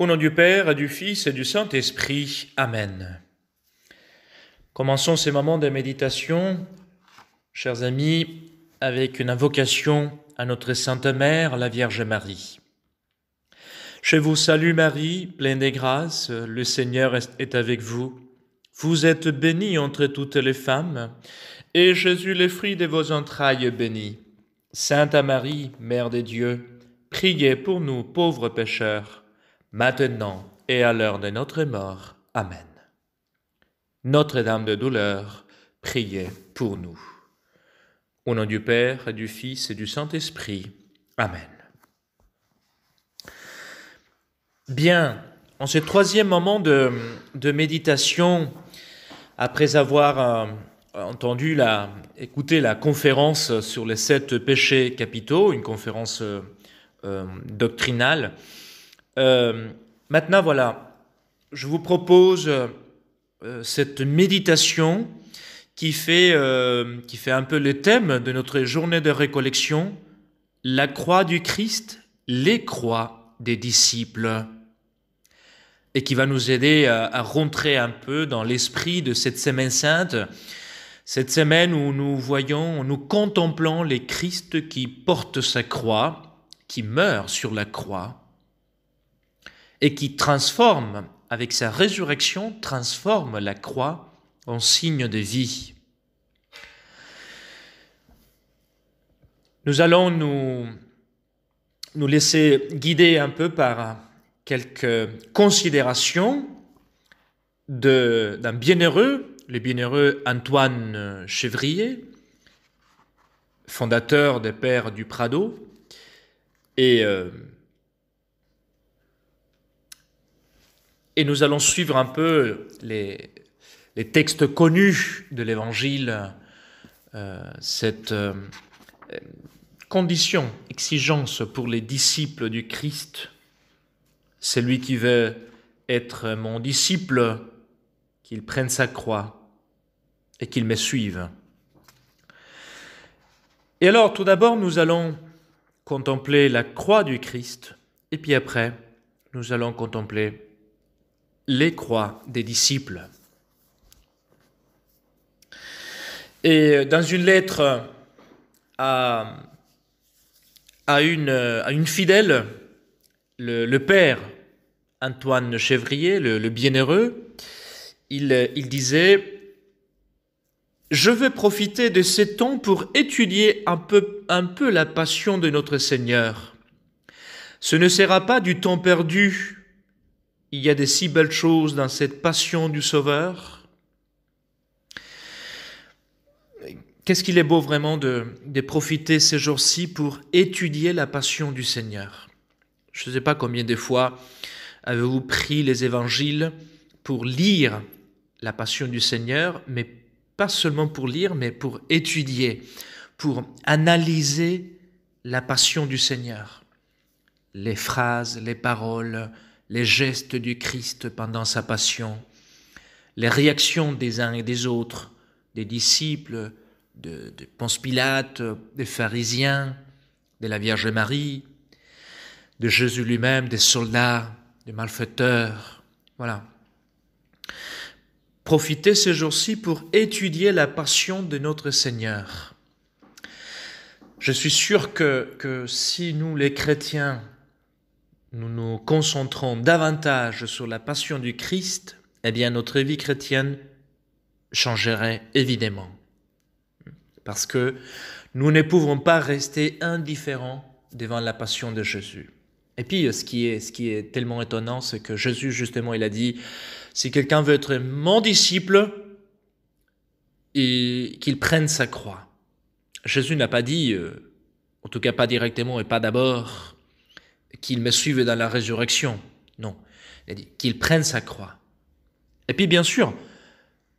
Au nom du Père, et du Fils et du Saint-Esprit. Amen. Commençons ces moments de méditation, chers amis, avec une invocation à notre Sainte Mère, la Vierge Marie. Je vous salue Marie, pleine de grâce, le Seigneur est avec vous. Vous êtes bénie entre toutes les femmes, et Jésus, le fruit de vos entrailles, est béni. Sainte Marie, Mère de Dieu, priez pour nous pauvres pécheurs maintenant et à l'heure de notre mort. Amen. Notre-Dame de douleur, priez pour nous. Au nom du Père, du Fils et du Saint-Esprit. Amen. Bien, en ce troisième moment de, méditation, après avoir euh, entendu la, écouté la conférence sur les sept péchés capitaux, une conférence euh, euh, doctrinale, euh, maintenant, voilà, je vous propose euh, cette méditation qui fait, euh, qui fait un peu le thème de notre journée de récollection, la croix du Christ, les croix des disciples, et qui va nous aider à, rentrer un peu dans l'esprit de cette semaine sainte, cette semaine où nous voyons, nous contemplons les Christ qui portent sa croix, qui meurt sur la croix, et qui transforme, avec sa résurrection, transforme la croix en signe de vie. Nous allons nous, nous laisser guider un peu par quelques considérations d'un bienheureux, le bienheureux Antoine Chevrier, fondateur des Pères du Prado, et euh, Et nous allons suivre un peu les, les textes connus de l'Évangile, euh, cette euh, condition, exigence pour les disciples du Christ. Celui qui veut être mon disciple, qu'il prenne sa croix et qu'il me suive. Et alors, tout d'abord, nous allons contempler la croix du Christ, et puis après, nous allons contempler les croix des disciples. Et dans une lettre à, à, une, une fidèle, le, père Antoine Chevrier, le, bienheureux, il, il disait je veux profiter de ces temps pour étudier un peu, un peu la passion de notre Seigneur. Ce ne sera pas du temps perdu, il y a des si belles choses dans cette passion du Sauveur. Qu'est-ce qu'il est beau vraiment de, de profiter ces jours-ci pour étudier la passion du Seigneur. Je ne sais pas combien de fois avez-vous pris les évangiles pour lire la passion du Seigneur, mais pas seulement pour lire, mais pour étudier, pour analyser la passion du Seigneur. Les phrases, les paroles, les gestes du Christ pendant sa passion, les réactions des uns et des autres, des disciples, de, de Ponce Pilate, des pharisiens, de la Vierge Marie, de Jésus lui-même, des soldats, des malfaiteurs. Voilà. Profitez ces jours-ci pour étudier la passion de notre Seigneur. Je suis sûr que, que si nous, les chrétiens, nous nous concentrons davantage sur la passion du Christ, eh bien notre vie chrétienne changerait évidemment. Parce que nous ne pouvons pas rester indifférents devant la passion de Jésus. Et puis, ce qui est, ce qui est tellement étonnant, c'est que Jésus, justement, il a dit, si quelqu'un veut être mon disciple, qu'il prenne sa croix. Jésus n'a pas dit, euh, en tout cas pas directement et pas d'abord, qu'il me suive dans la résurrection. Non, il a dit qu'il prenne sa croix. Et puis bien sûr,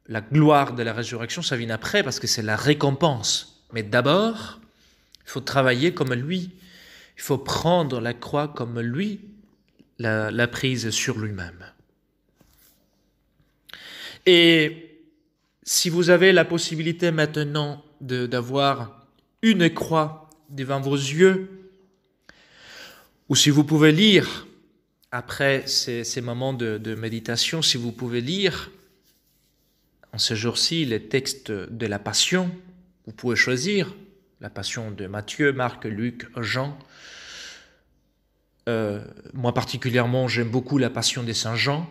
la gloire de la résurrection, ça vient après parce que c'est la récompense. Mais d'abord, il faut travailler comme lui. Il faut prendre la croix comme lui la, la prise sur lui-même. Et si vous avez la possibilité maintenant d'avoir une croix devant vos yeux, ou si vous pouvez lire, après ces, moments de, méditation, si vous pouvez lire en ce jour-ci les textes de la Passion, vous pouvez choisir la Passion de Matthieu, Marc, Luc, Jean. Euh, moi particulièrement, j'aime beaucoup la Passion des Saint Jean,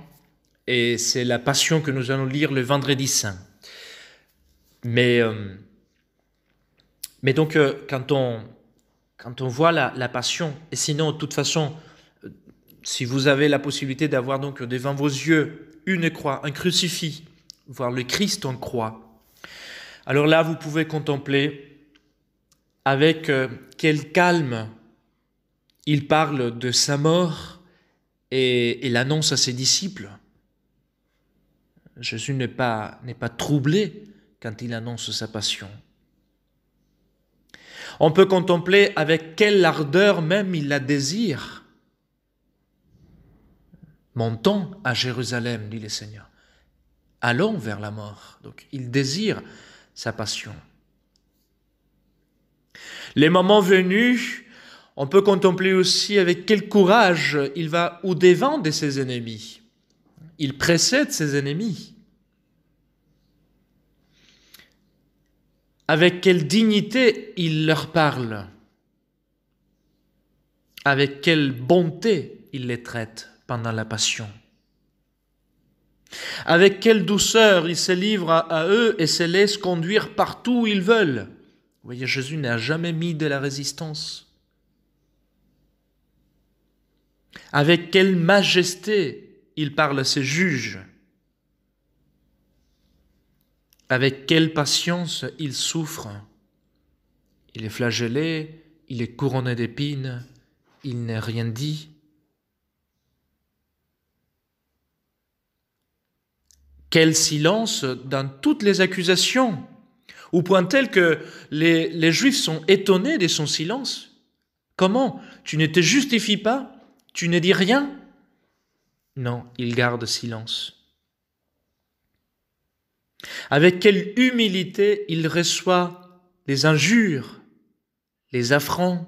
et c'est la Passion que nous allons lire le vendredi saint. Mais, euh, mais donc, euh, quand on quand on voit la, passion, et sinon, de toute façon, euh, si vous avez la possibilité d'avoir donc devant vos yeux une croix, un crucifix, voir le Christ en croix, alors là, vous pouvez contempler avec euh, quel calme il parle de sa mort et, et l'annonce à ses disciples. Jésus n'est pas troublé quand il annonce sa passion. On peut contempler avec quelle ardeur même il la désire. Montons à Jérusalem, dit le Seigneur. Allons vers la mort. Donc il désire sa passion. Les moments venus, on peut contempler aussi avec quel courage il va au devant de ses ennemis. Il précède ses ennemis. Avec quelle dignité il leur parle Avec quelle bonté il les traite pendant la passion Avec quelle douceur il se livre à eux et se laisse conduire partout où ils veulent Vous voyez, Jésus n'a jamais mis de la résistance. Avec quelle majesté il parle à ses juges avec quelle patience il souffre. Il est flagellé, il est couronné d'épines, il n'est rien dit. Quel silence dans toutes les accusations, au point tel que les, les Juifs sont étonnés de son silence. Comment Tu ne te justifies pas Tu ne dis rien Non, il garde silence. Avec quelle humilité il reçoit les injures, les affronts.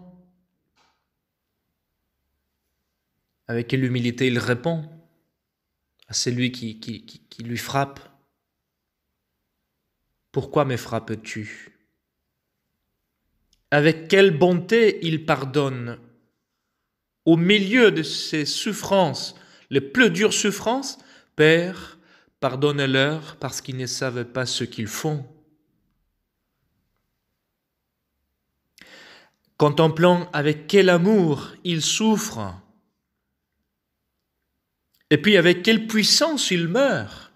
Avec quelle humilité il répond à celui qui, qui, lui frappe. Pourquoi me frappes-tu Avec quelle bonté il pardonne au milieu de ses souffrances, les plus dures souffrances, Père, Pardonne-leur parce qu'ils ne savent pas ce qu'ils font. Contemplant avec quel amour ils souffrent. Et puis avec quelle puissance ils meurent.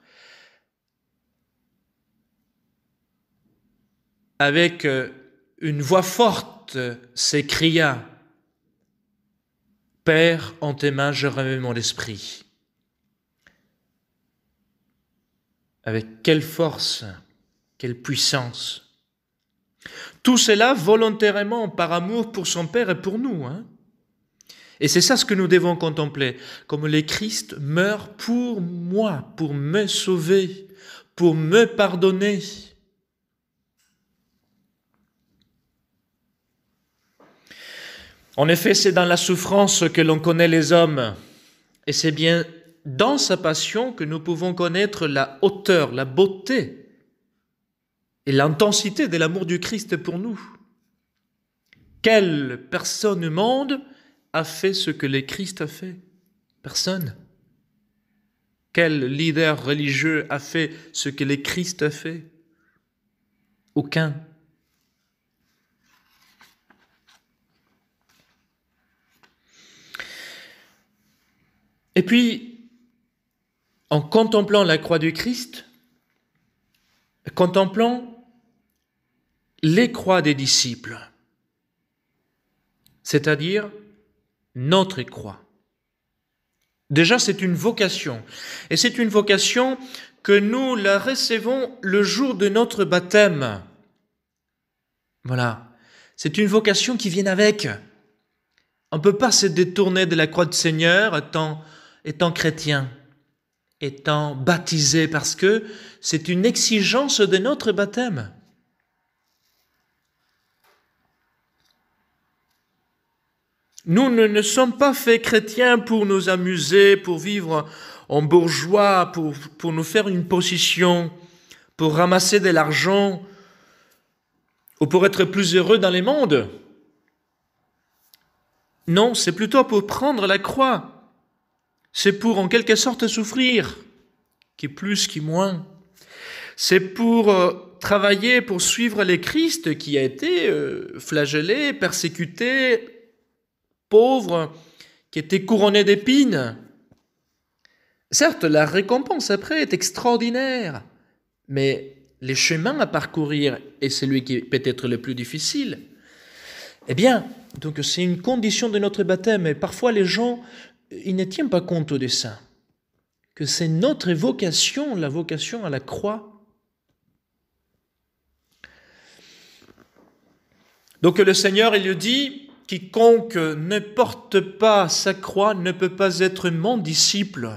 Avec euh, une voix forte s'écria Père, en tes mains je remets mon esprit. Avec quelle force, quelle puissance. Tout cela volontairement par amour pour son Père et pour nous. Hein et c'est ça ce que nous devons contempler, comme le Christ meurt pour moi, pour me sauver, pour me pardonner. En effet, c'est dans la souffrance que l'on connaît les hommes, et c'est bien dans sa passion que nous pouvons connaître la hauteur, la beauté et l'intensité de l'amour du Christ pour nous. Quelle personne au monde a fait ce que le Christ a fait Personne. Quel leader religieux a fait ce que le Christ a fait Aucun. Et puis, en contemplant la croix du Christ, contemplant les croix des disciples, c'est-à-dire notre croix. Déjà, c'est une vocation. Et c'est une vocation que nous la recevons le jour de notre baptême. Voilà. C'est une vocation qui vient avec. On ne peut pas se détourner de la croix du Seigneur étant, étant chrétien étant baptisé parce que c'est une exigence de notre baptême. Nous ne, sommes pas faits chrétiens pour nous amuser, pour vivre en bourgeois, pour, pour nous faire une position, pour ramasser de l'argent ou pour être plus heureux dans les mondes. Non, c'est plutôt pour prendre la croix c'est pour en quelque sorte souffrir, qui plus, qui moins. C'est pour euh, travailler pour suivre les Christ qui a été euh, flagellé, persécuté, pauvre, qui était couronné d'épines. Certes, la récompense après est extraordinaire, mais les chemins à parcourir est celui qui est peut-être le plus difficile. Eh bien, donc c'est une condition de notre baptême. Et parfois les gens il ne tient pas compte de ça, que c'est notre vocation, la vocation à la croix. Donc le Seigneur, il lui dit, quiconque ne porte pas sa croix ne peut pas être mon disciple.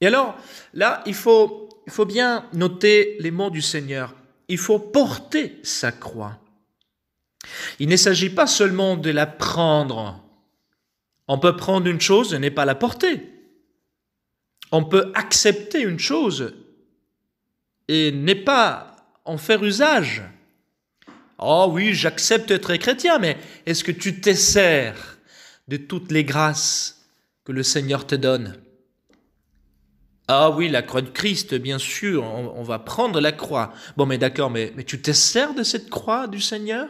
Et alors, là, il faut, il faut bien noter les mots du Seigneur. Il faut porter sa croix. Il ne s'agit pas seulement de la prendre. On peut prendre une chose et ne pas la porter. On peut accepter une chose et ne pas en faire usage. Oh oui, j'accepte d'être chrétien, mais est-ce que tu t'essers de toutes les grâces que le Seigneur te donne Ah oui, la croix de Christ, bien sûr, on, va prendre la croix. Bon, mais d'accord, mais, tu t'essers de cette croix du Seigneur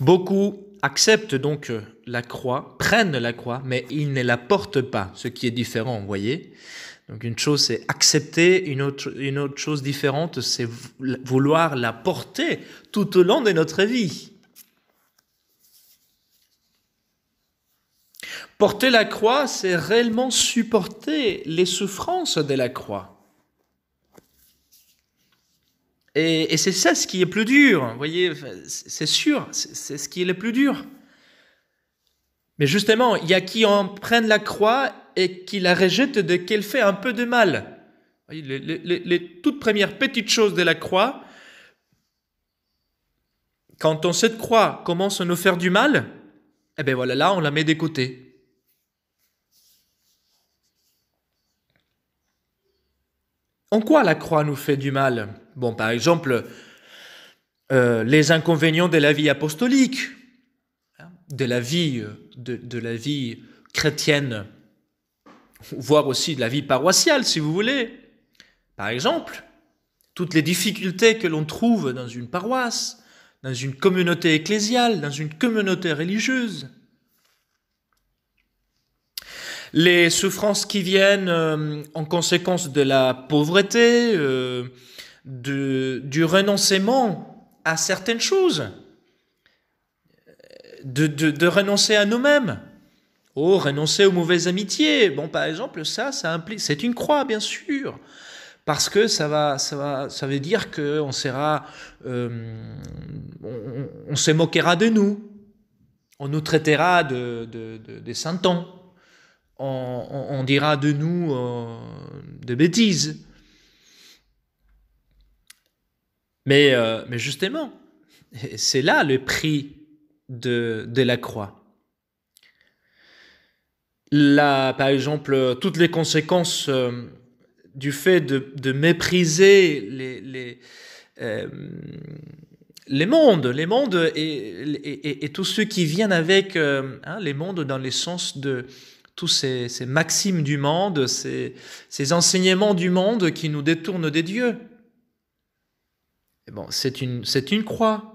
Beaucoup acceptent donc euh, la croix, prennent la croix, mais ils ne la portent pas, ce qui est différent, vous voyez. Donc une chose c'est accepter, une autre, une autre chose différente c'est vouloir la porter tout au long de notre vie. Porter la croix, c'est réellement supporter les souffrances de la croix. Et, c'est ça ce qui est plus dur, vous voyez, c'est sûr, c'est ce qui est le plus dur. Mais justement, il y a qui en prennent la croix et qui la rejettent de qu'elle fait un peu de mal. les, toutes premières petites choses de la croix, quand on cette croix commence à nous faire du mal, eh bien voilà, là on la met des côtés. En quoi la croix nous fait du mal Bon, par exemple, euh, les inconvénients de la vie apostolique, hein, de la vie, euh, de la vie chrétienne, voire aussi de la vie paroissiale, si vous voulez. Par exemple, toutes les difficultés que l'on trouve dans une paroisse, dans une communauté ecclésiale, dans une communauté religieuse les souffrances qui viennent euh, en conséquence de la pauvreté, euh, de, du renoncement à certaines choses, de, renoncer à nous-mêmes. Oh, renoncer aux mauvaises amitiés. Bon, par exemple, ça, ça c'est une croix, bien sûr, parce que ça va, ça va, ça veut dire que on sera, euh, on, se moquera de nous, on nous traitera de, de, de on, dira de nous euh, de bêtises. Mais, euh, mais justement, c'est là le prix de, la croix. Là, par exemple, toutes les conséquences euh, du fait de, mépriser les, les, mondes, les mondes et, et, tous ceux qui viennent avec hein, les mondes dans le sens de, tous ces, maximes du monde, ces, enseignements du monde qui nous détournent des dieux. bon, c'est une, c'est une croix.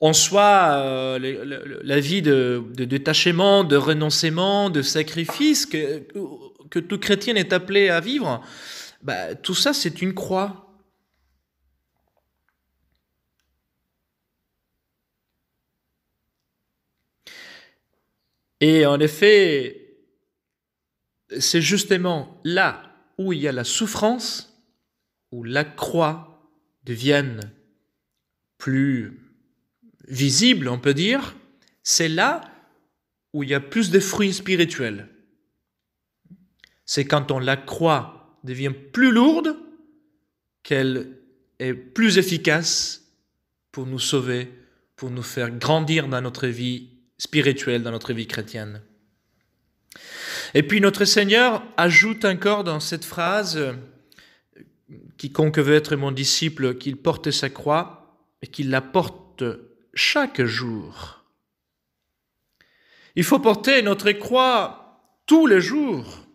En soi, euh, la vie de, détachement, de renoncement, de sacrifice que, tout chrétien est appelé à vivre, bah, tout ça, c'est une croix. Et en effet, c'est justement là où il y a la souffrance, où la croix devient plus visible, on peut dire, c'est là où il y a plus de fruits spirituels. C'est quand on la croix devient plus lourde qu'elle est plus efficace pour nous sauver, pour nous faire grandir dans notre vie spirituel dans notre vie chrétienne. Et puis notre Seigneur ajoute encore dans cette phrase, quiconque veut être mon disciple, qu'il porte sa croix et qu'il la porte chaque jour. Il faut porter notre croix tous les jours.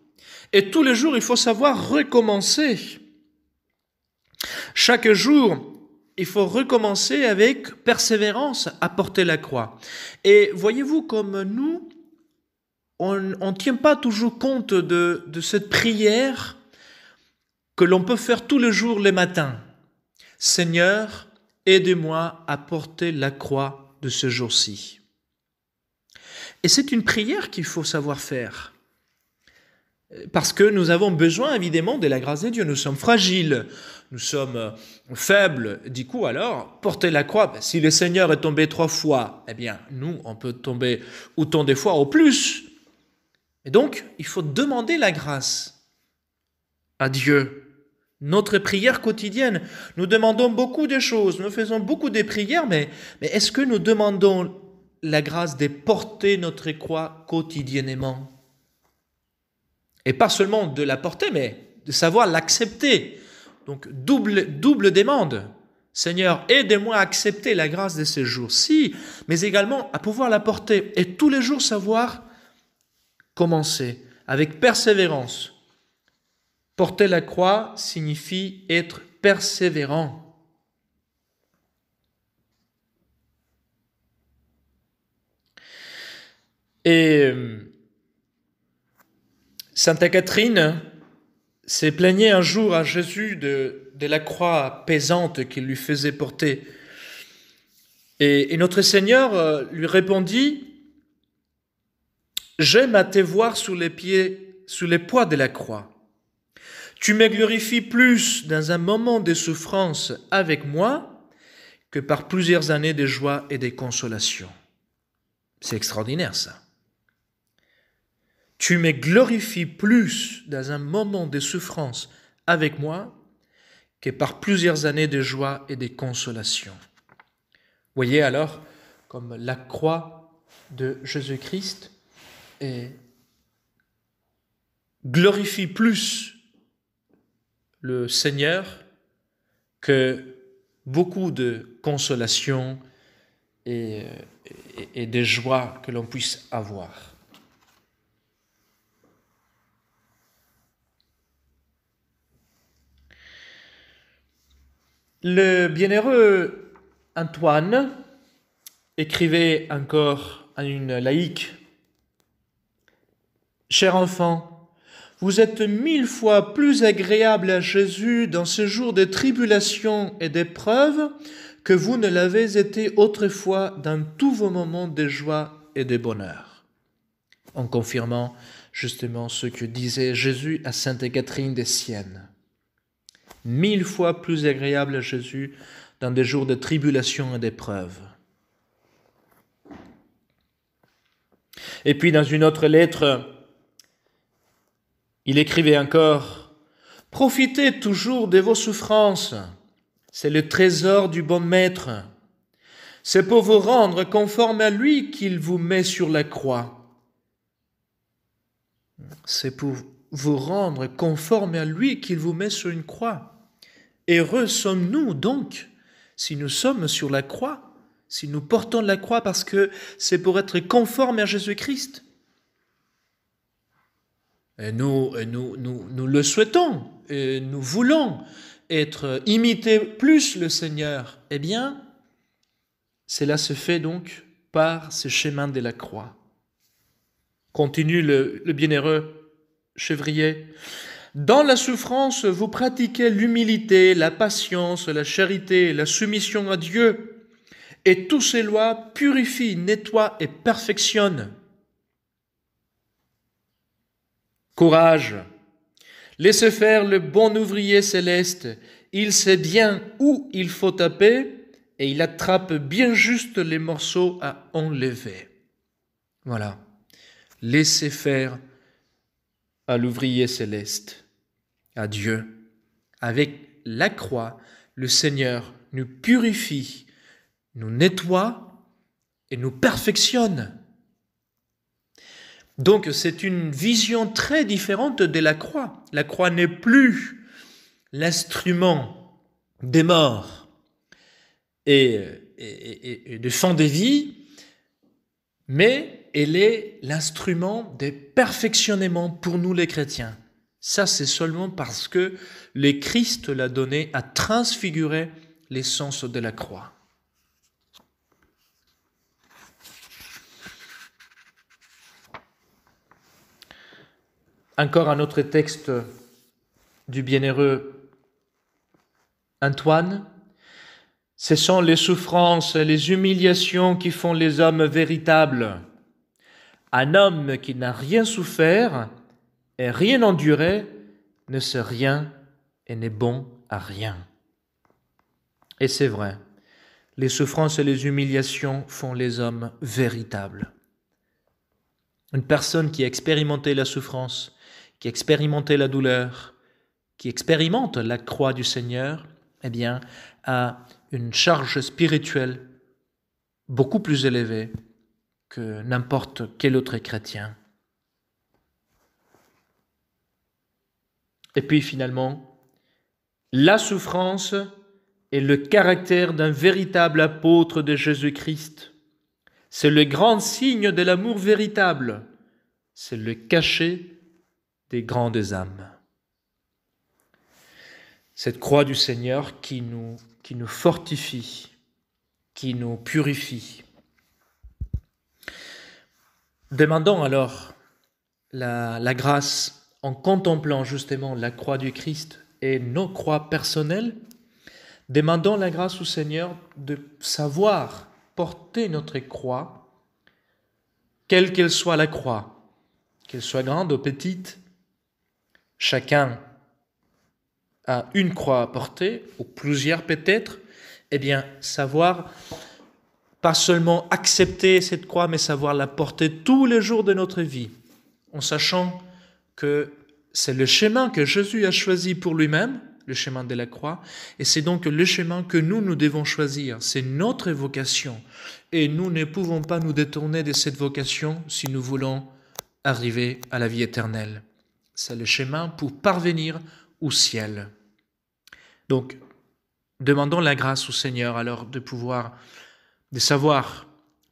Et tous les jours, il faut savoir recommencer. Chaque jour, il faut recommencer avec persévérance à porter la croix. Et voyez-vous comme nous, on ne tient pas toujours compte de, cette prière que l'on peut faire tous les jours les matins. Seigneur, aidez-moi à porter la croix de ce jour-ci. Et c'est une prière qu'il faut savoir faire. Parce que nous avons besoin évidemment de la grâce de Dieu. Nous sommes fragiles, nous sommes euh, faibles. Du coup, alors, porter la croix, ben, si le Seigneur est tombé trois fois, eh bien, nous, on peut tomber autant de fois au plus. Et donc, il faut demander la grâce à Dieu. Notre prière quotidienne, nous demandons beaucoup de choses, nous faisons beaucoup de prières, mais est-ce que nous demandons la grâce de porter notre croix quotidiennement et pas seulement de la porter, mais de savoir l'accepter. Donc double, double demande. Seigneur, aidez moi à accepter la grâce de ces jours-ci, mais également à pouvoir la porter et tous les jours savoir commencer avec persévérance. Porter la croix signifie être persévérant. Et euh, Sainte Catherine s'est plaignée un jour à Jésus de, la croix pesante qu'il lui faisait porter. Et, notre Seigneur euh, lui répondit, J'aime à te voir sous les pieds, sous les poids de la croix. Tu me glorifies plus dans un moment de souffrance avec moi que par plusieurs années de joie et de consolation. C'est extraordinaire ça tu me glorifies plus dans un moment de souffrance avec moi que par plusieurs années de joie et de consolation. Voyez alors comme la croix de Jésus-Christ glorifie plus le Seigneur que beaucoup de consolations et, de et des joies que l'on puisse avoir. Le bienheureux Antoine écrivait encore à une laïque Cher enfant, vous êtes mille fois plus agréable à Jésus dans ce jour de tribulations et d'épreuves que vous ne l'avez été autrefois dans tous vos moments de joie et de bonheur. En confirmant justement ce que disait Jésus à Sainte Catherine des Siennes mille fois plus agréable à Jésus dans des jours de tribulation et d'épreuve. Et puis dans une autre lettre, il écrivait encore, Profitez toujours de vos souffrances, c'est le trésor du bon maître, c'est pour vous rendre conforme à lui qu'il vous met sur la croix. C'est pour vous rendre conforme à lui qu'il vous met sur une croix. Heureux sommes-nous donc si nous sommes sur la croix, si nous portons la croix parce que c'est pour être conforme à Jésus-Christ. Nous, nous, nous, nous, le souhaitons, et nous voulons être imités plus le Seigneur. Eh bien, cela se fait donc par ce chemin de la croix. Continue le, le bienheureux chevrier. Dans la souffrance, vous pratiquez l'humilité, la patience, la charité, la soumission à Dieu. Et toutes ces lois purifient, nettoient et perfectionnent. Courage. Laissez faire le bon ouvrier céleste. Il sait bien où il faut taper et il attrape bien juste les morceaux à enlever. Voilà. Laissez faire à l'ouvrier céleste à Dieu. Avec la croix, le Seigneur nous purifie, nous nettoie et nous perfectionne. Donc c'est une vision très différente de la croix. La croix n'est plus l'instrument des morts et, de fin des vies, mais elle est l'instrument des perfectionnements pour nous les chrétiens. Ça, c'est seulement parce que le Christ l'a donné à transfigurer l'essence de la croix. Encore un autre texte du bienheureux Antoine. Ce sont les souffrances et les humiliations qui font les hommes véritables. Un homme qui n'a rien souffert et rien enduré ne sert rien et n'est bon à rien. Et c'est vrai, les souffrances et les humiliations font les hommes véritables. Une personne qui a expérimenté la souffrance, qui a expérimenté la douleur, qui expérimente la croix du Seigneur, eh bien, a une charge spirituelle beaucoup plus élevée que n'importe quel autre chrétien. Et puis finalement, la souffrance est le caractère d'un véritable apôtre de Jésus-Christ. C'est le grand signe de l'amour véritable. C'est le cachet des grandes âmes. Cette croix du Seigneur qui nous, qui nous fortifie, qui nous purifie. Demandons alors la, la grâce en contemplant justement la croix du Christ et nos croix personnelles, demandant la grâce au Seigneur de savoir porter notre croix, quelle qu'elle soit la croix, qu'elle soit grande ou petite, chacun a une croix à porter, ou plusieurs peut-être, et eh bien, savoir pas seulement accepter cette croix, mais savoir la porter tous les jours de notre vie, en sachant que c'est le chemin que Jésus a choisi pour lui-même, le chemin de la croix, et c'est donc le chemin que nous, nous devons choisir. C'est notre vocation, et nous ne pouvons pas nous détourner de cette vocation si nous voulons arriver à la vie éternelle. C'est le chemin pour parvenir au ciel. Donc, demandons la grâce au Seigneur alors de pouvoir, de savoir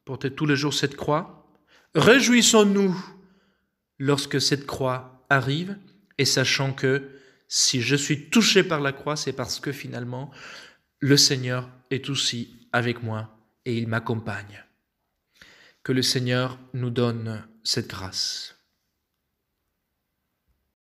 porter tous les jours cette croix. Réjouissons-nous lorsque cette croix arrive et sachant que si je suis touché par la croix, c'est parce que finalement, le Seigneur est aussi avec moi et il m'accompagne. Que le Seigneur nous donne cette grâce.